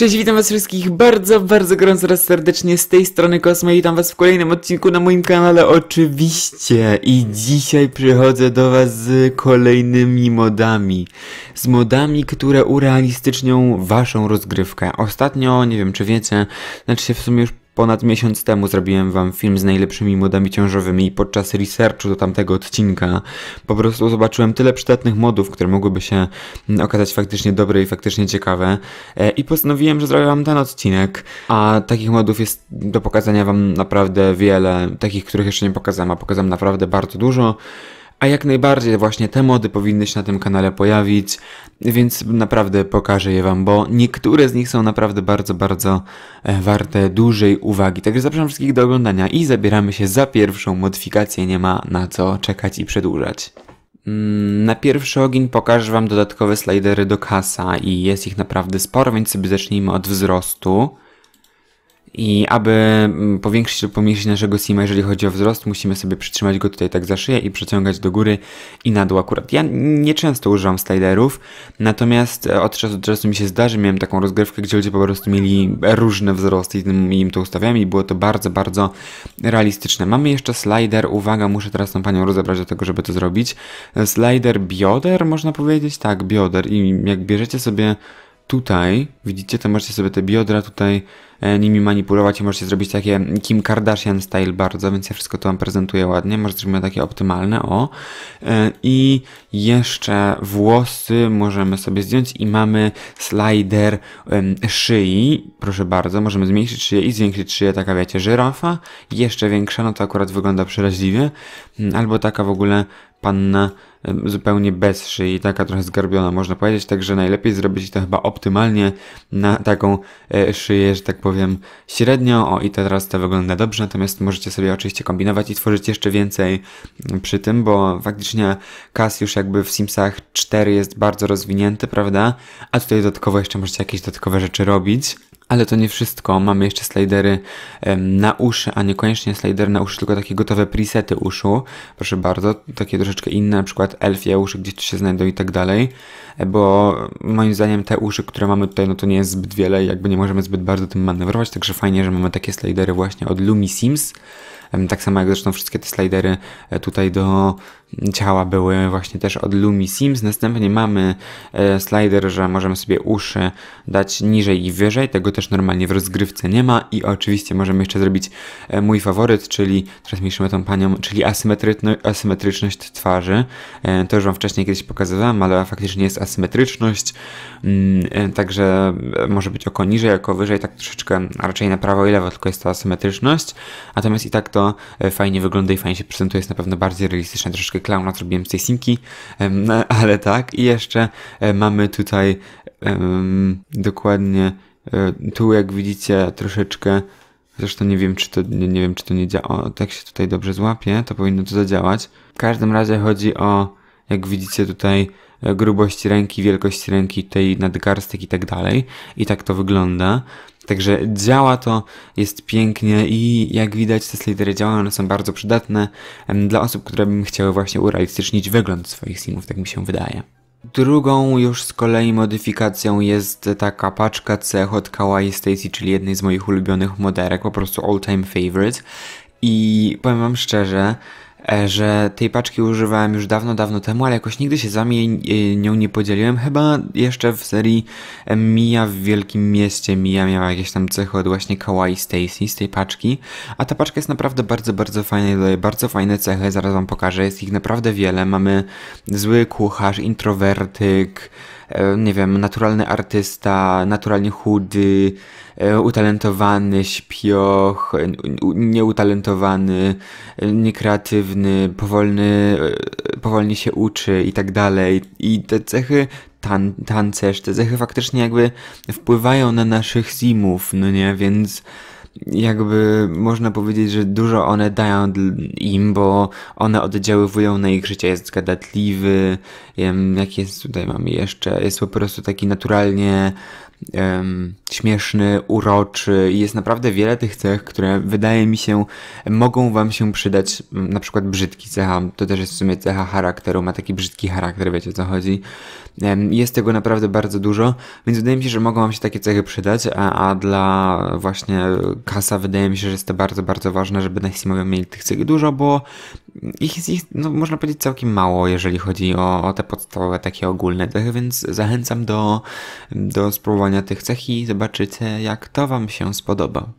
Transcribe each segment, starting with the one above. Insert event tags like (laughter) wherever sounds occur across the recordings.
Cześć, witam was wszystkich bardzo, bardzo gorąco raz serdecznie z tej strony Kosmo i witam was w kolejnym odcinku na moim kanale oczywiście i dzisiaj przychodzę do was z kolejnymi modami z modami, które urealistycznią waszą rozgrywkę ostatnio, nie wiem czy wiecie, znaczy się w sumie już Ponad miesiąc temu zrobiłem wam film z najlepszymi modami ciążowymi i podczas researchu do tamtego odcinka po prostu zobaczyłem tyle przydatnych modów, które mogłyby się mm, okazać faktycznie dobre i faktycznie ciekawe e, i postanowiłem, że zrobię wam ten odcinek, a takich modów jest do pokazania wam naprawdę wiele, takich, których jeszcze nie pokazałem, a pokazałem naprawdę bardzo dużo. A jak najbardziej właśnie te mody powinny się na tym kanale pojawić, więc naprawdę pokażę je Wam, bo niektóre z nich są naprawdę bardzo, bardzo e, warte dużej uwagi. Także zapraszam wszystkich do oglądania i zabieramy się za pierwszą modyfikację, nie ma na co czekać i przedłużać. Mm, na pierwszy ogień pokażę Wam dodatkowe slidery do kasa i jest ich naprawdę sporo, więc sobie zacznijmy od wzrostu. I aby mm, powiększyć lub pomniejszyć naszego sima, jeżeli chodzi o wzrost, musimy sobie przytrzymać go tutaj tak za szyję i przeciągać do góry i na dół akurat. Ja nieczęsto używam sliderów, natomiast e, od czasu do czasu mi się zdarzy, miałem taką rozgrywkę, gdzie ludzie po prostu mieli różne wzrosty i im to ustawiałem i było to bardzo, bardzo realistyczne. Mamy jeszcze slider, uwaga, muszę teraz tą panią rozebrać do tego, żeby to zrobić. E, slider bioder, można powiedzieć? Tak, bioder. I jak bierzecie sobie tutaj, widzicie, to możecie sobie te biodra tutaj e, nimi manipulować i możecie zrobić takie Kim Kardashian style bardzo, więc ja wszystko to Wam prezentuję ładnie, Możecie zrobić takie optymalne, o. E, I jeszcze włosy możemy sobie zdjąć i mamy slider szyi, proszę bardzo, możemy zmniejszyć szyję i zwiększyć szyję, taka wiecie, żyrafa, jeszcze większa, no to akurat wygląda przeraźliwie, mm, albo taka w ogóle panna zupełnie bez szyi, taka trochę zgarbiona można powiedzieć, także najlepiej zrobić to chyba optymalnie na taką e, szyję, że tak powiem średnio O i teraz to wygląda dobrze, natomiast możecie sobie oczywiście kombinować i tworzyć jeszcze więcej mm, przy tym, bo faktycznie kas już jakby w Simsach 4 jest bardzo rozwinięty, prawda? A tutaj dodatkowo jeszcze możecie jakieś dodatkowe rzeczy robić. Ale to nie wszystko, mamy jeszcze slidery na uszy, a niekoniecznie slider na uszy, tylko takie gotowe presety uszu, proszę bardzo, takie troszeczkę inne, na przykład elfie uszy, tu się znajdą i tak dalej, e, bo moim zdaniem te uszy, które mamy tutaj, no to nie jest zbyt wiele, jakby nie możemy zbyt bardzo tym manewrować, także fajnie, że mamy takie slidery właśnie od Lumi Sims, tak samo jak zresztą wszystkie te slidery e, tutaj do ciała były właśnie też od Lumi Sims. Następnie mamy e, slider, że możemy sobie uszy dać niżej i wyżej. Tego też normalnie w rozgrywce nie ma. I oczywiście możemy jeszcze zrobić e, mój faworyt, czyli teraz mniejszymy tą panią, czyli asymetryczność twarzy. E, to już Wam wcześniej kiedyś pokazywałem, ale faktycznie jest asymetryczność. Mm, także może być oko niżej, oko wyżej, tak troszeczkę raczej na prawo i lewo, tylko jest to asymetryczność. Natomiast i tak to fajnie wygląda i fajnie się prezentuje, jest na pewno bardziej realistyczne, troszeczkę jeszcze klauna zrobiłem z tej simki, (laughs) ale tak. I jeszcze e, mamy tutaj dokładnie e, tu jak widzicie troszeczkę Zresztą nie wiem, czy to nie, nie wiem, czy to nie działa. Tak się tutaj dobrze złapie, to powinno to zadziałać. W każdym razie chodzi o, jak widzicie tutaj, e, grubość ręki, wielkość ręki, tej nadgarstek i tak dalej. I tak to wygląda. Także działa to, jest pięknie i jak widać te slidery działają, one są bardzo przydatne dla osób, które bym chciały właśnie urealistycznić wygląd swoich simów, tak mi się wydaje. Drugą już z kolei modyfikacją jest taka paczka cech od Kawaii Stacy, czyli jednej z moich ulubionych moderek, po prostu all time favorite. I powiem wam szczerze, E, że tej paczki używałem już dawno, dawno temu, ale jakoś nigdy się z wami e, nią nie podzieliłem. Chyba jeszcze w serii e, Mia w Wielkim Mieście. Mia miała jakieś tam cechy od właśnie Kawaii Stacy z tej paczki. A ta paczka jest naprawdę bardzo, bardzo fajna i daje bardzo fajne cechy. Zaraz wam pokażę. Jest ich naprawdę wiele. Mamy zły kucharz, introwertyk, E, nie wiem, naturalny artysta, naturalnie chudy, e, utalentowany, śpioch, e, nieutalentowany, niekreatywny, powolny, powolnie się uczy i tak dalej. I te cechy tan tancerz, te cechy faktycznie jakby wpływają na naszych zimów, no nie, więc jakby można powiedzieć, że dużo one dają im, bo one oddziaływują na ich życie. Jest gadatliwy, jak jest tutaj mamy jeszcze, jest po prostu taki naturalnie um, śmieszny, uroczy i jest naprawdę wiele tych cech, które wydaje mi się mogą wam się przydać, na przykład brzydki cecha, to też jest w sumie cecha charakteru, ma taki brzydki charakter, wiecie o co chodzi. Um, jest tego naprawdę bardzo dużo, więc wydaje mi się, że mogą wam się takie cechy przydać, a, a dla właśnie kasa wydaje mi się, że jest to bardzo, bardzo ważne, żeby Neksimowie mieli tych cech dużo, bo ich jest ich, no, można powiedzieć, całkiem mało, jeżeli chodzi o, o te podstawowe, takie ogólne cechy, więc zachęcam do, do spróbowania zastosowania tych cech i zobaczycie, jak to Wam się spodoba.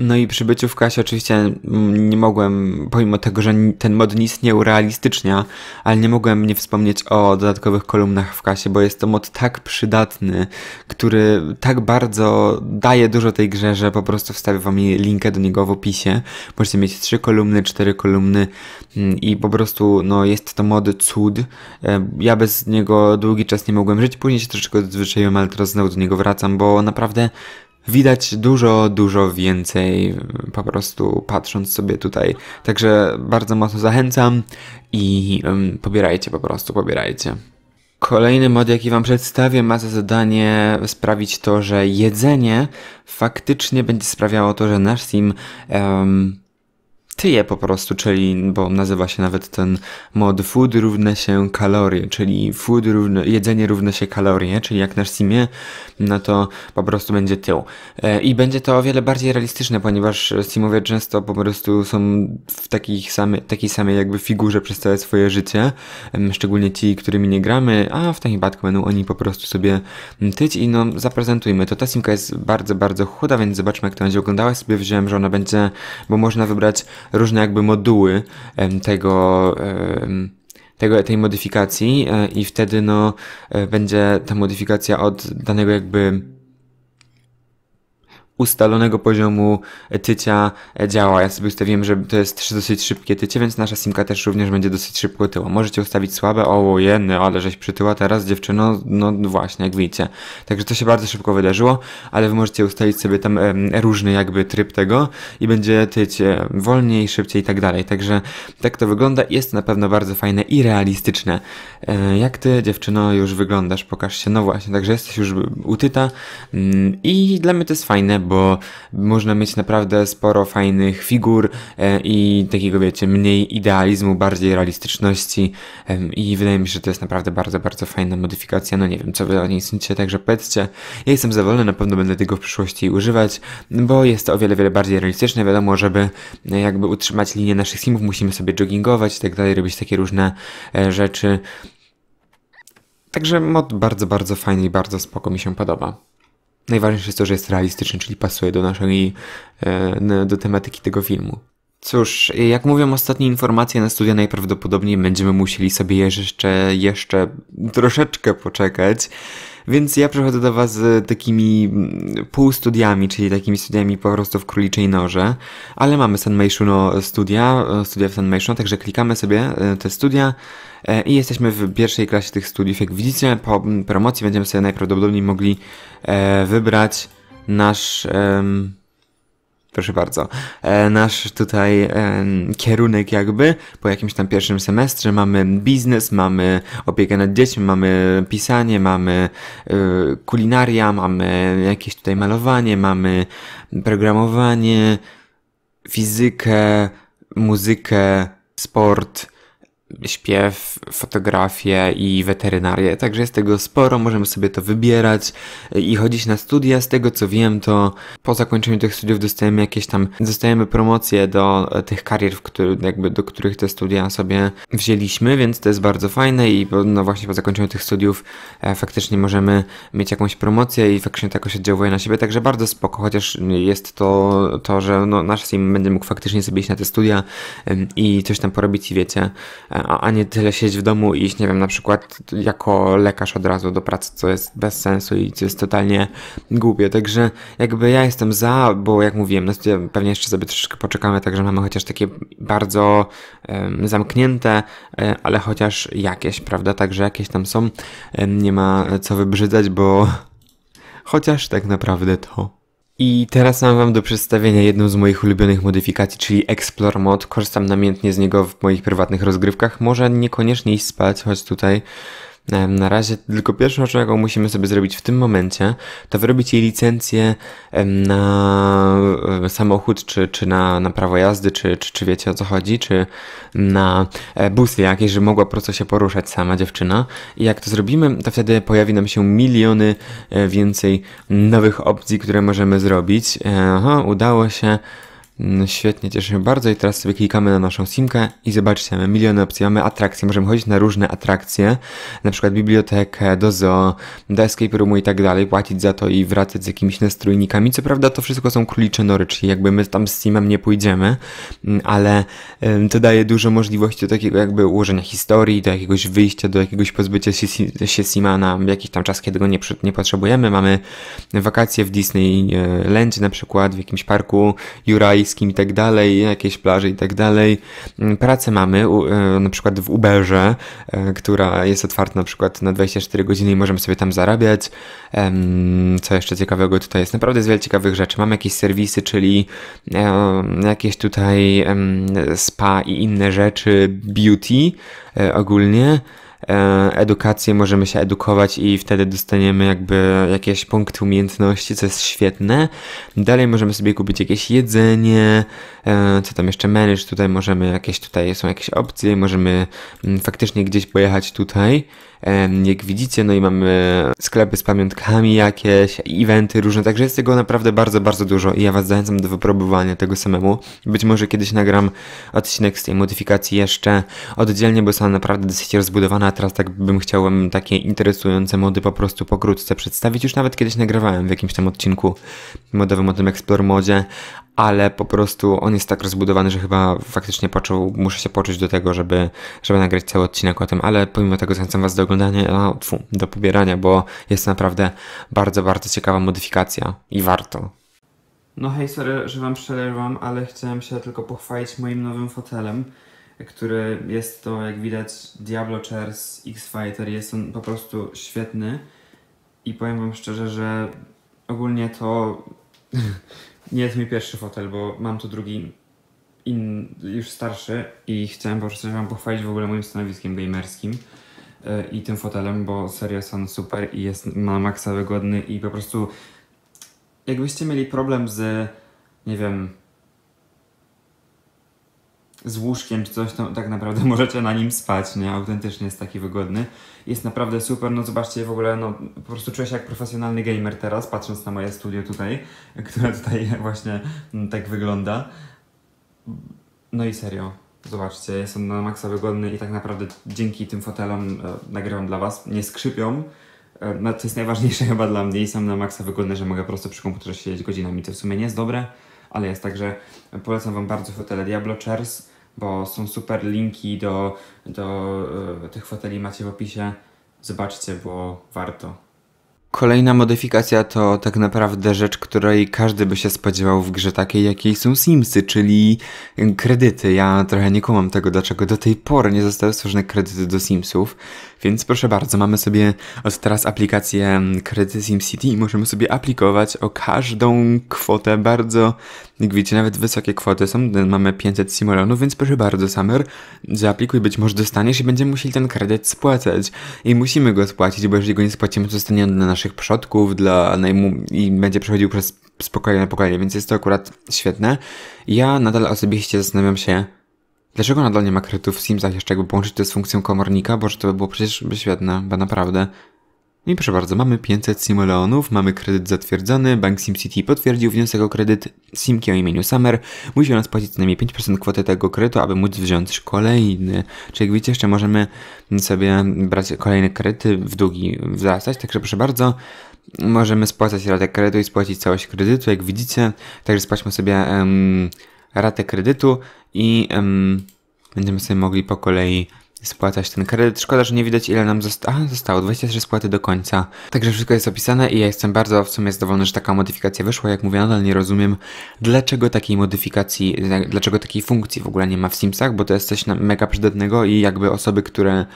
No i przy byciu w kasie oczywiście mm, nie mogłem, pomimo tego, że ten mod nic nie urealistycznia, ale nie mogłem nie wspomnieć o dodatkowych kolumnach w kasie, bo jest to mod tak przydatny, który tak bardzo daje dużo tej grze, że po prostu wstawię wam linkę do niego w opisie. Możecie mieć trzy kolumny, cztery kolumny mm, i po prostu no, jest to mod cud. E, ja bez niego długi czas nie mogłem żyć, później się troszeczkę odzwyczaiłem, ale teraz znowu do niego wracam, bo naprawdę widać dużo, dużo więcej po prostu patrząc sobie tutaj. Także bardzo mocno zachęcam i um, pobierajcie po prostu, pobierajcie. Kolejny mod, jaki Wam przedstawię, ma za zadanie sprawić to, że jedzenie faktycznie będzie sprawiało to, że nasz sim um, tyje po prostu, czyli, bo nazywa się nawet ten mod food równe się kalorie, czyli food równe, jedzenie równe się kalorie, czyli jak na simie, no to po prostu będzie tył. E, I będzie to o wiele bardziej realistyczne, ponieważ simowie często po prostu są w takich same, takiej samej jakby figurze przez całe swoje życie, szczególnie ci, którymi nie gramy, a w takim przypadku będą oni po prostu sobie tyć i no zaprezentujmy. To ta simka jest bardzo, bardzo chuda, więc zobaczmy jak to będzie wyglądała. Sobie wziąłem, że ona będzie, bo można wybrać różne jakby moduły tego tego, tej modyfikacji e, i wtedy no, e, będzie ta modyfikacja od danego jakby ustalonego poziomu tycia działa. Ja sobie ustawiłem, że to jest dosyć szybkie tycie, więc nasza simka też również będzie dosyć szybko tyła. Możecie ustawić słabe, o jedne, ale żeś przytyła teraz dziewczyno, no właśnie, jak widzicie. Także to się bardzo szybko wydarzyło, ale wy możecie ustalić sobie tam em, różny jakby tryb tego i będzie tycie wolniej, szybciej i tak dalej. Także tak to wygląda jest na pewno bardzo fajne i realistyczne. E, jak ty dziewczyno już wyglądasz, pokaż się, no właśnie, także jesteś już utyta mm, i dla mnie to jest fajne, bo można mieć naprawdę sporo fajnych figur e, i takiego, wiecie, mniej idealizmu, bardziej realistyczności i wydaje mi się, że to jest naprawdę bardzo, bardzo fajna modyfikacja. No nie wiem, co wy o niej sądzicie, także powiedzcie. Ja jestem zadowolony, na pewno będę tego w przyszłości używać, bo jest to o wiele, wiele bardziej realistyczne. Wiadomo, żeby e, jakby utrzymać linię naszych simów, musimy sobie joggingować i tak dalej, robić takie różne e, rzeczy. Także mod bardzo, bardzo fajny i bardzo spoko mi się podoba. Najważniejsze jest to, że jest realistyczny, czyli pasuje do naszej, e, do tematyki tego filmu. Cóż, jak mówią ostatnie informacje na studia, najprawdopodobniej będziemy musieli sobie jeszcze, jeszcze troszeczkę poczekać. Więc ja przychodzę do Was z takimi mm, półstudiami, czyli takimi studiami po prostu w króliczej noże, ale mamy Sanmeishuno studia, e, studia w Sanmeishuno, także klikamy sobie e, te studia e, i jesteśmy w pierwszej klasie tych studiów. Jak widzicie, po mm, promocji będziemy sobie najprawdopodobniej mogli wybrać nasz... Um, proszę bardzo, e, nasz tutaj e, kierunek jakby, po jakimś tam pierwszym semestrze mamy biznes, mamy opiekę nad dziećmi, mamy pisanie, mamy e, kulinaria, mamy jakieś tutaj malowanie, mamy programowanie, fizykę, muzykę, sport, śpiew, fotografię i weterynarię. Także jest tego sporo, możemy sobie to wybierać i chodzić na studia. Z tego co wiem, to po zakończeniu tych studiów dostajemy jakieś tam, dostajemy promocje do tych karier, w który, jakby, do których te studia sobie wzięliśmy, więc to jest bardzo fajne i no właśnie po zakończeniu tych studiów e, faktycznie możemy mieć jakąś promocję i faktycznie to jakoś oddziałuje na siebie, także bardzo spoko, chociaż jest to to, że no, nasz team będzie mógł faktycznie sobie iść na te studia e, i coś tam porobić i wiecie, a nie tyle siedzieć w domu i iść, nie wiem, na przykład jako lekarz od razu do pracy, co jest bez sensu i co jest totalnie głupie. Także jakby ja jestem za, bo jak mówiłem, no pewnie jeszcze sobie troszeczkę poczekamy, także mamy chociaż takie bardzo um, zamknięte, e, ale chociaż jakieś, prawda? Także jakieś tam są. E, nie ma co wybrzydzać, bo (laughs) chociaż tak naprawdę to i teraz mam wam do przedstawienia jedną z moich ulubionych modyfikacji, czyli Explore Mod. Korzystam namiętnie z niego w moich prywatnych rozgrywkach. Może niekoniecznie iść spać, choć tutaj na razie tylko pierwszą rzeczą, jaką musimy sobie zrobić w tym momencie, to wyrobić jej licencję na e, samochód, czy, czy na, na prawo jazdy, czy, czy, czy wiecie o co chodzi, czy na e, busy jakieś, żeby mogła po prostu się poruszać sama dziewczyna. I jak to zrobimy, to wtedy pojawi nam się miliony e, więcej nowych opcji, które możemy zrobić. Aha, udało się. Mm, świetnie, cieszę się bardzo i teraz sobie klikamy na naszą simkę i zobaczcie, mamy miliony opcji, mamy atrakcje, możemy chodzić na różne atrakcje, na przykład bibliotekę, do zoo, do escape roomu i tak dalej, płacić za to i wracać z jakimiś nastrójnikami. Co prawda to wszystko są królicze nory, czyli jakby my tam z simem nie pójdziemy, mm, ale to daje dużo możliwości do takiego jakby ułożenia historii, do jakiegoś wyjścia, do jakiegoś pozbycia się sima na jakiś tam czas, kiedy go nie, nie potrzebujemy. Mamy wakacje w Disneylandzie na przykład, w jakimś parku Juraj himalajskim i tak dalej, jakieś plaże i tak dalej. Mm, pracę mamy e, na przykład w Uberze, e, która jest otwarta na przykład na 24 godziny i możemy sobie tam zarabiać. Co jeszcze ciekawego tutaj jest? Naprawdę jest wiele ciekawych rzeczy. Mamy jakieś serwisy, czyli e, jakieś tutaj spa i inne rzeczy, beauty ogólnie. E, edukację, możemy się edukować i wtedy dostaniemy jakby jakieś punkty umiejętności, co jest świetne. Dalej możemy sobie kupić jakieś jedzenie, e, co tam jeszcze manage, tutaj możemy jakieś, tutaj są jakieś opcje, możemy mm, faktycznie gdzieś pojechać tutaj. E, jak widzicie, no i mamy sklepy z pamiątkami jakieś, eventy różne, także jest tego naprawdę bardzo, bardzo dużo i ja Was zachęcam do wypróbowania tego samemu. Być może kiedyś nagram odcinek z tej modyfikacji jeszcze oddzielnie, bo jest ona naprawdę dosyć rozbudowana, teraz tak bym chciał takie interesujące mody po prostu pokrótce przedstawić. Już nawet kiedyś nagrywałem w jakimś tam odcinku modowym o tym Explore modzie, ale po prostu on jest tak rozbudowany, że chyba faktycznie poczuł, muszę się poczuć do tego, żeby, żeby nagrać cały odcinek o tym, ale pomimo tego zachęcam Was do oglądania, tfu, do pobierania, bo jest to naprawdę bardzo, bardzo ciekawa modyfikacja i warto. No hej, sorry, że Wam przerywam, ale chciałem się tylko pochwalić moim nowym fotelem który jest to, jak widać, Diablo Chairs X-Fighter. Jest on po prostu świetny i powiem wam szczerze, że ogólnie to (laughs) nie jest mój pierwszy fotel, bo mam tu drugi in, już starszy i chciałem po prostu wam pochwalić w ogóle moim stanowiskiem gamerskim e, i tym fotelem, bo serio jest on super i jest ma maksa wygodny i po prostu jakbyście mieli problem z, nie wiem, z łóżkiem czy coś, to tak naprawdę (laughs) możecie na nim spać, nie? Autentycznie jest taki wygodny. Jest naprawdę super, no zobaczcie w ogóle, no po prostu czuję się jak profesjonalny gamer teraz, patrząc na moje studio tutaj, (laughs) które tutaj właśnie no, tak wygląda. No i serio, zobaczcie, jest on na maksa wygodny i tak naprawdę dzięki tym fotelom e, nagrywam dla Was, nie skrzypią, e, no to jest najważniejsze (laughs) chyba dla mnie i sam na maksa wygodne, że mogę po prostu przy komputerze siedzieć godzinami. To w sumie nie jest dobre, ale jest także polecam Wam bardzo fotele Diablo Chairs bo są super linki do, do e, tych foteli, macie w opisie. Zobaczcie, bo warto. Kolejna modyfikacja to tak naprawdę rzecz, której każdy by się spodziewał w grze takiej, jakiej są Simsy, czyli kredyty. Ja trochę nie kumam tego, dlaczego do tej pory nie zostały stworzone kredyty do Simsów. Więc proszę bardzo, mamy sobie od teraz aplikację kredyty SimCity i możemy sobie aplikować o każdą kwotę bardzo, jak wiecie, nawet wysokie kwoty są, mamy 500 simulonów, więc proszę bardzo Summer, zaaplikuj, być może dostaniesz i będziemy musieli ten kredyt spłacać. I musimy go spłacić, bo jeżeli go nie spłacimy, to zostanie on dla naszych przodków, dla najmu i będzie przechodził przez spokojne pokolenie, więc jest to akurat świetne. Ja nadal osobiście zastanawiam się, Dlaczego nadal nie ma kredytów w Simsach jeszcze jakby połączyć to z funkcją komornika, Bo to by było przecież świetne, bo naprawdę. I proszę bardzo, mamy 500 simoleonów, mamy kredyt zatwierdzony, bank SimCity potwierdził wniosek o kredyt Simki o imieniu Summer. Musi ona spłacić co najmniej 5% kwoty tego kredytu, aby móc wziąć kolejny. Czyli jak widzicie, jeszcze możemy sobie brać kolejne kredyty, w długi wzrastać, także proszę bardzo. Możemy spłacać ratę kredytu i spłacić całość kredytu, jak widzicie. Także spłaćmy sobie... Um, ratę kredytu i um, będziemy sobie mogli po kolei spłacać ten kredyt. Szkoda, że nie widać ile nam zosta Aha, zostało. 23 spłaty do końca. Także wszystko jest opisane i ja jestem bardzo w sumie zadowolony, że taka modyfikacja wyszła. Jak mówię, nadal nie rozumiem dlaczego takiej modyfikacji, dlaczego takiej funkcji w ogóle nie ma w Simsach, bo to jest coś mega przydatnego i jakby osoby, które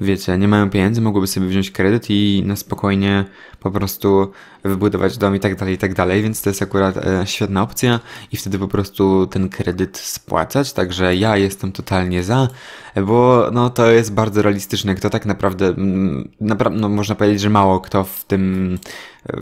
wiecie, nie mają pieniędzy, mogłyby sobie wziąć kredyt i na spokojnie po prostu wybudować dom i tak dalej, i tak dalej, więc to jest akurat e, świetna opcja i wtedy po prostu ten kredyt spłacać, także ja jestem totalnie za, bo no to jest bardzo realistyczne, kto tak naprawdę, m, napra no, można powiedzieć, że mało kto w tym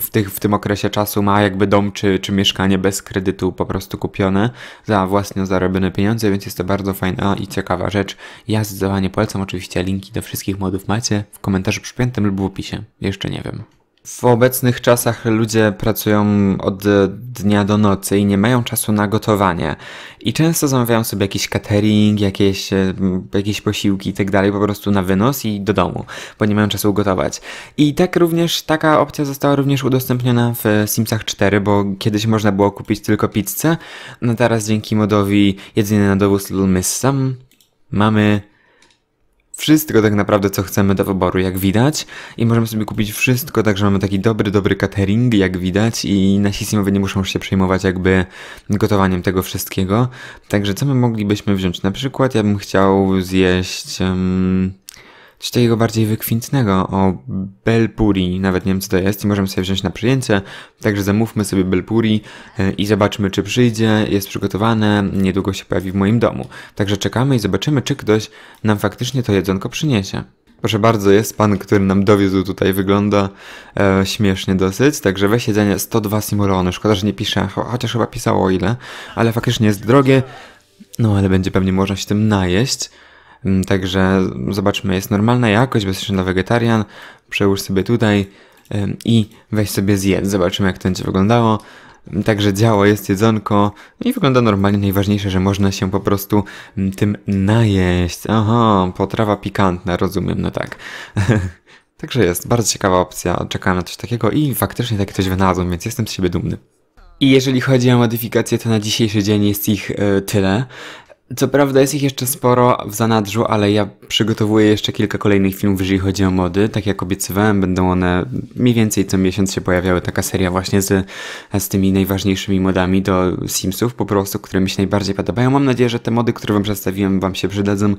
w, tych, w tym okresie czasu ma jakby dom czy, czy mieszkanie bez kredytu po prostu kupione za własnie zarobione pieniądze, więc jest to bardzo fajna i ciekawa rzecz. Ja zdecydowanie polecam, oczywiście linki do wszystkich modów macie w komentarzu przypiętym lub w opisie. Jeszcze nie wiem. W obecnych czasach ludzie pracują od dnia do nocy i nie mają czasu na gotowanie. I często zamawiają sobie jakiś catering, jakieś, e, jakieś posiłki itd. Tak po prostu na wynos i do domu, bo nie mają czasu gotować. I tak również taka opcja została również udostępniona w Simsach 4, bo kiedyś można było kupić tylko pizzę. No teraz dzięki modowi Jedzenie na dowóz Little Miss Sam mamy wszystko tak naprawdę, co chcemy do wyboru, jak widać. I możemy sobie kupić wszystko, także mamy taki dobry, dobry catering, jak widać. I nasi Simowie nie muszą się przejmować jakby gotowaniem tego wszystkiego. Także co my moglibyśmy wziąć? Na przykład ja bym chciał zjeść... Um z tego bardziej wykwintnego o Belpuri, nawet nie wiem co to jest i możemy sobie wziąć na przyjęcie, także zamówmy sobie Belpuri e, i zobaczmy czy przyjdzie, jest przygotowane, niedługo się pojawi w moim domu. Także czekamy i zobaczymy czy ktoś nam faktycznie to jedzonko przyniesie. Proszę bardzo, jest pan, który nam dowiózł tutaj, wygląda e, śmiesznie dosyć, także weź jedzenie 102 simulony, szkoda, że nie pisze, chociaż chyba pisało o ile, ale faktycznie jest drogie, no ale będzie pewnie można się tym najeść. Mm, także zobaczmy, jest normalna jakość, bezpieczna dla wegetarian. Przełóż sobie tutaj i weź sobie zjedz. Zobaczymy, jak to będzie wyglądało. Mm, także działa, jest jedzonko i wygląda normalnie. Najważniejsze, że można się po prostu mm, tym najeść. Aha, potrawa pikantna, rozumiem, no tak. (laughs) Także jest, bardzo ciekawa opcja, czekałem na coś takiego i faktycznie tak ktoś wynalazłem, więc jestem z siebie dumny. I jeżeli chodzi o modyfikacje, to na dzisiejszy dzień jest ich e, tyle. Co prawda jest ich jeszcze sporo w zanadrzu, ale ja przygotowuję jeszcze kilka kolejnych filmów, jeżeli chodzi o mody. Tak jak obiecywałem, będą one mniej więcej co miesiąc się pojawiały. Taka seria właśnie z, z tymi najważniejszymi modami do Simsów, po prostu, które mi się najbardziej podobają. Mam nadzieję, że te mody, które Wam przedstawiłem, Wam się przydadzą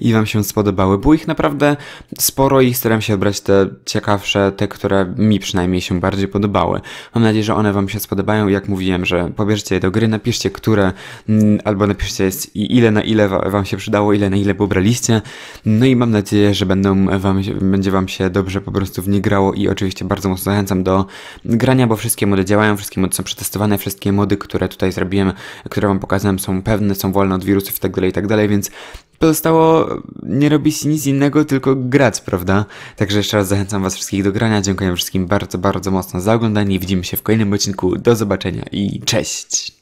i Wam się spodobały. Było ich naprawdę sporo i staram się brać te ciekawsze, te, które mi przynajmniej się bardziej podobały. Mam nadzieję, że one Wam się spodobają. Jak mówiłem, że pobierzcie je do gry, napiszcie, które, mm, albo napiszcie jest i ile na ile wam się przydało, ile na ile pobraliście. No i mam nadzieję, że będą wam, będzie wam się dobrze po prostu w nie grało i oczywiście bardzo mocno zachęcam do grania, bo wszystkie mody działają, wszystkie mody są przetestowane, wszystkie mody, które tutaj zrobiłem, które wam pokazałem są pewne, są wolne od wirusów itd., tak itd., tak więc pozostało nie robić nic innego, tylko grać, prawda? Także jeszcze raz zachęcam was wszystkich do grania, dziękuję wszystkim bardzo, bardzo mocno za oglądanie widzimy się w kolejnym odcinku, do zobaczenia i cześć!